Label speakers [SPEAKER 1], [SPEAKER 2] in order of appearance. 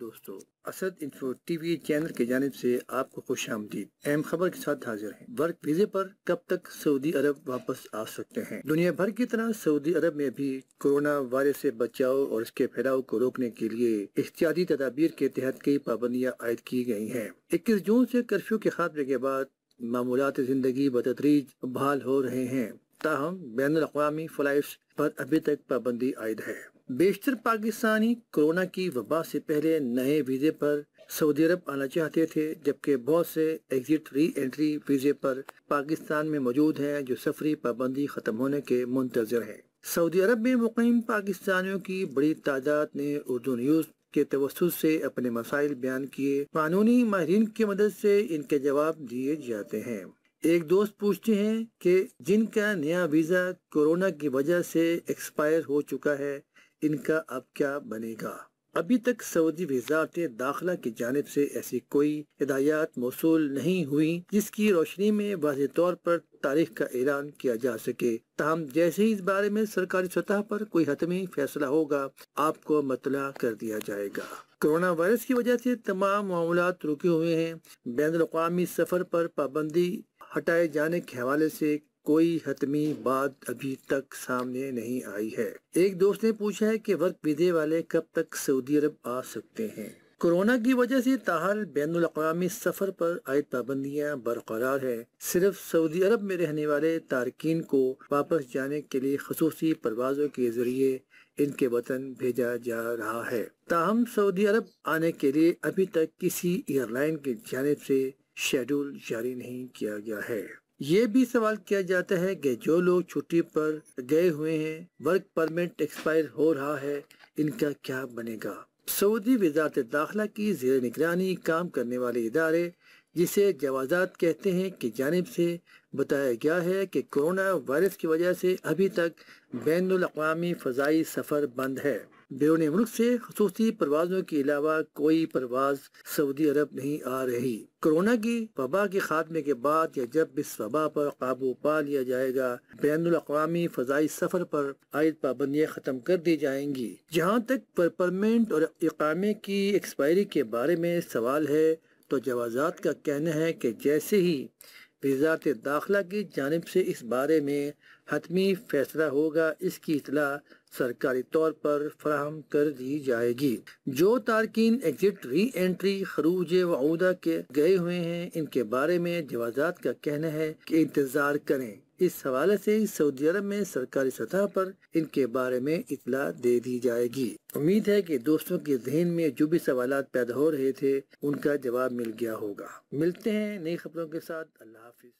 [SPEAKER 1] दोस्तों Asad info TV channel के जानब से आपको खुश आमदीद अहम खबर के साथ हाजिर हैं वर्क वीजे पर कब तक सऊदी अरब वापस आ सकते हैं दुनिया भर की तरह सऊदी अरब में भी कोरोना वायरस से बचाव और इसके फैलाव को रोकने के लिए एहतियाती तदाबीर के तहत कई पाबंदियाँ आयद की गयी है इक्कीस जून ऐसी कर्फ्यू के खात्मे के बाद मामूलत ज़िंदगी बतदरीज बहाल हो रहे हैं ताहम बैन अवी फ्लाइट पर अभी तक पाबंदी आयद है बेशतर पाकिस्तानी कोरोना की वबा से पहले नए वीजे पर सऊदी अरब आना चाहते थे जबकि बहुत से एग्जिट री एंट्री वीजे पर पाकिस्तान में मौजूद हैं जो सफरी पाबंदी खत्म होने के मुंतजर हैं सऊदी अरब में मुकम पाकिस्तानियों की बड़ी तादाद ने उर्दू न्यूज के तवसत से अपने मसाइल बयान किए कानूनी माहरीन की मदद से इनके जवाब दिए जाते हैं एक दोस्त पूछते हैं कि जिनका नया वीजा कोरोना की वजह से एक्सपायर हो चुका है इनका अब क्या बनेगा अभी तक सऊदी वजारत दाखिला की जानब से ऐसी कोई हदायत मौसू नहीं हुई जिसकी रोशनी में वाज तौर पर तारीख का ऐलान किया जा सके तहम जैसे ही इस बारे में सरकारी सतह पर कोई हतमी फैसला होगा आपको मतला कर दिया जाएगा कोरोना वायरस की वजह से तमाम मामला रुके हुए हैं बैन अवी सफर पर पाबंदी हटाए जाने के हवाले से कोई हतमी बात अभी तक सामने नहीं आई है एक दोस्त ने पूछा है कि वर्क विदे वाले कब तक सऊदी अरब आ सकते हैं कोरोना की वजह से ताहल बैन अवी सफ़र पर आयद पाबंदियाँ बरकरार है सिर्फ सऊदी अरब में रहने वाले तारकिन को वापस जाने के लिए खसूसी परवाजों के जरिए इनके वतन भेजा जा रहा है ताहम सऊदी अरब आने के लिए अभी तक किसी एयरलाइन की जानब से शेड्यूल जारी नहीं किया गया है ये भी सवाल किया जाता है कि जो लोग छुट्टी पर गए हुए हैं वर्क परमिट एक्सपायर हो रहा है इनका क्या बनेगा सऊदी वजारत दाखिला की जेर निगरानी काम करने वाले इदारे जिसे जवाजात कहते हैं की जानब से बताया गया है कि कोरोना वायरस की वजह से अभी तक बैन अवी फ़जाई सफ़र बंद है बैरून मुल्क से खसूसी परवाजों के अलावा कोई परवाज सऊदी अरब नहीं आ रही कोरोना की वबा के खात्मे के बाद या जब इस वबा पर काबू पा लिया जाएगा बैन अवी फजाई सफर पर आयद पाबंदियाँ ख़त्म कर दी जाएंगी जहाँ तक परमेंट और इकामे की एक्सपायरी के बारे में सवाल है तो जवाजात का कहना है कि जैसे ही वजारत दाखिला की जानब से इस बारे में हतमी फैसला होगा इसकी इतला सरकारी तौर पर फ्राहम कर दी जाएगी जो तारकिन एग्जिट री एंट्री खरूज वऊदा के गए हुए हैं इनके बारे में जवाजात का कहना है कि इंतज़ार करें इस हवाले से सऊदी अरब में सरकारी सतह पर इनके बारे में इतला दे दी जाएगी उम्मीद है कि दोस्तों के जहन में जो भी सवाल पैदा हो रहे थे उनका जवाब मिल गया होगा मिलते हैं नई खबरों के साथ अल्लाह हाफिज